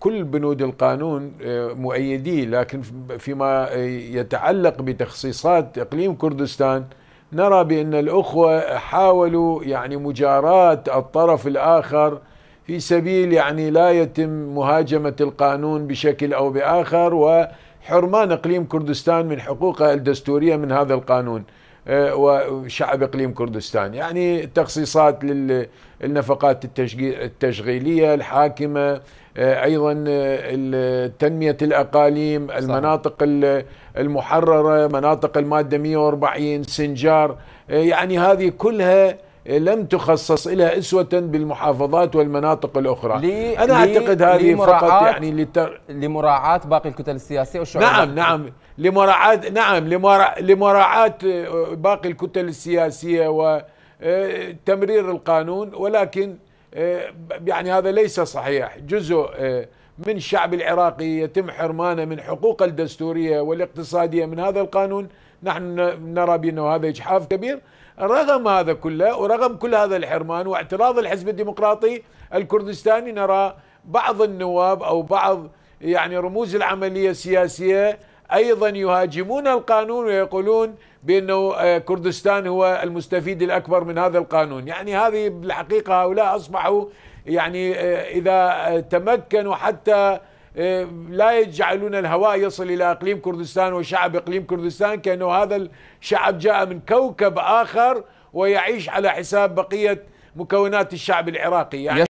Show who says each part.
Speaker 1: كل بنود القانون آه، مؤيديه لكن فيما يتعلق بتخصيصات اقليم كردستان نرى بان الاخوه حاولوا يعني مجاراه الطرف الاخر في سبيل يعني لا يتم مهاجمه القانون بشكل او باخر وحرمان اقليم كردستان من حقوقه الدستوريه من هذا القانون آه، وشعب اقليم كردستان يعني تخصيصات للنفقات التشغيليه الحاكمه آه، ايضا آه، تنميه الاقاليم صحيح. المناطق المحرره مناطق الماده 140 سنجار آه، يعني هذه كلها لم تخصص الى اسوه بالمحافظات والمناطق الاخرى لي انا اعتقد هذه فقط يعني لتر... لمراعاه باقي الكتل السياسيه والشعوب نعم نعم لمراعاه نعم لمراعاه باقي الكتل السياسيه وتمرير القانون ولكن إيه، يعني هذا ليس صحيح جزء إيه، من الشعب العراقي يتم حرمانه من حقوقه الدستوريه والاقتصاديه من هذا القانون نحن نرى بانه هذا اجحاف كبير رغم هذا كله ورغم كل هذا الحرمان واعتراض الحزب الديمقراطي الكردستاني نرى بعض النواب او بعض يعني رموز العمليه السياسيه أيضا يهاجمون القانون ويقولون بأنه آه، كردستان هو المستفيد الأكبر من هذا القانون يعني هذه بالحقيقة هؤلاء أصبحوا يعني آه، إذا آه، تمكنوا حتى لا يجعلون الهواء يصل إلى إقليم كردستان وشعب إقليم كردستان كأنه هذا الشعب جاء من كوكب آخر ويعيش على حساب بقية مكونات الشعب العراقي يعني